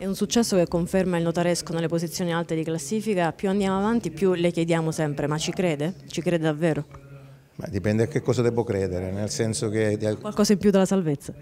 È un successo che conferma il notaresco nelle posizioni alte di classifica, più andiamo avanti più le chiediamo sempre, ma ci crede? Ci crede davvero? Ma dipende a che cosa devo credere, nel senso che... Qualcosa in più della salvezza.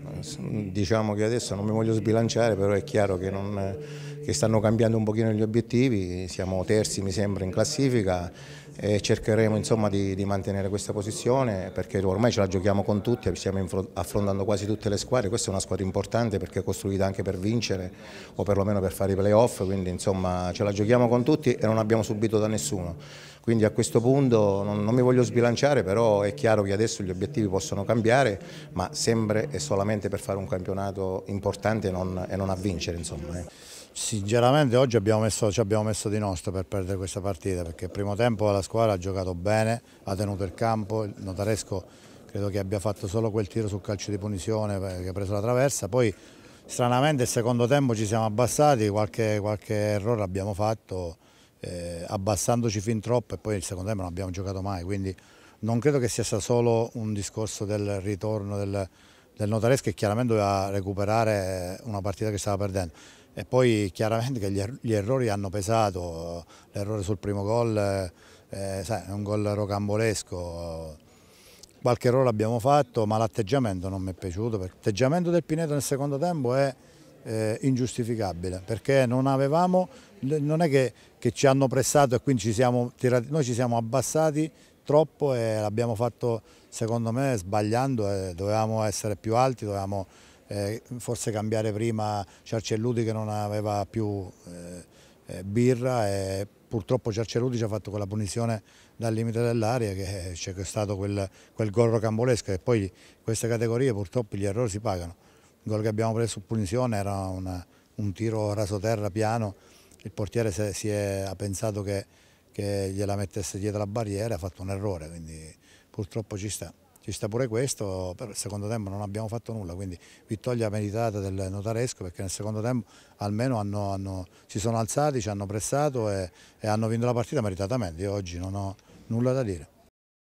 Diciamo che adesso non mi voglio sbilanciare, però è chiaro che, non, che stanno cambiando un pochino gli obiettivi, siamo terzi mi sembra in classifica, e cercheremo insomma, di, di, mantenere questa posizione perché ormai ce la giochiamo con tutti, stiamo affrontando quasi tutte le squadre, questa è una squadra importante perché è costruita anche per vincere o perlomeno per fare i playoff, quindi insomma ce la giochiamo con tutti e non abbiamo subito da nessuno. Quindi a questo punto non, non mi voglio sbilanciare, però è chiaro che adesso gli obiettivi possono cambiare, ma sempre e solamente per fare un campionato importante e non, e non a vincere. Insomma, eh. Sinceramente oggi abbiamo messo, ci abbiamo messo di nostro per perdere questa partita, perché il primo tempo la squadra ha giocato bene, ha tenuto il campo, il Notaresco credo che abbia fatto solo quel tiro sul calcio di punizione eh, che ha preso la traversa, poi stranamente il secondo tempo ci siamo abbassati, qualche, qualche errore abbiamo fatto eh, abbassandoci fin troppo e poi il secondo tempo non abbiamo giocato mai, quindi non credo che sia stato solo un discorso del ritorno del, del Notaresco che chiaramente doveva recuperare una partita che stava perdendo e poi chiaramente che gli, er-, errori hanno pesato, l'errore sul primo gol eh, eh, sai, è un gol rocambolesco, qualche errore abbiamo fatto ma l'atteggiamento non mi è piaciuto, l'atteggiamento del Pineto nel secondo tempo è eh, ingiustificabile perché non avevamo, non è che, che ci hanno pressato e quindi ci siamo tirati, noi ci siamo abbassati troppo e l'abbiamo fatto secondo me sbagliando, eh, dovevamo essere più alti, dovevamo eh, forse cambiare prima Ciarcelluti che non aveva più eh, eh birra e purtroppo Cercerudi ci ha fatto quella punizione dal limite dell'area che eh, c'è stato quel, quel gol rocambolesco e poi queste categorie purtroppo gli errori si pagano. Il gol che abbiamo preso su punizione era una, un tiro rasoterra piano, il portiere se, si è, ha pensato che, che gliela mettesse dietro la barriera, ha fatto un errore, quindi purtroppo ci sta ci sta pure questo, però il secondo tempo non abbiamo fatto nulla, quindi vittoria meritata del notaresco perché nel secondo tempo almeno hanno, hanno, si sono alzati, ci hanno pressato e, e hanno vinto la partita meritatamente, io oggi non ho nulla da dire.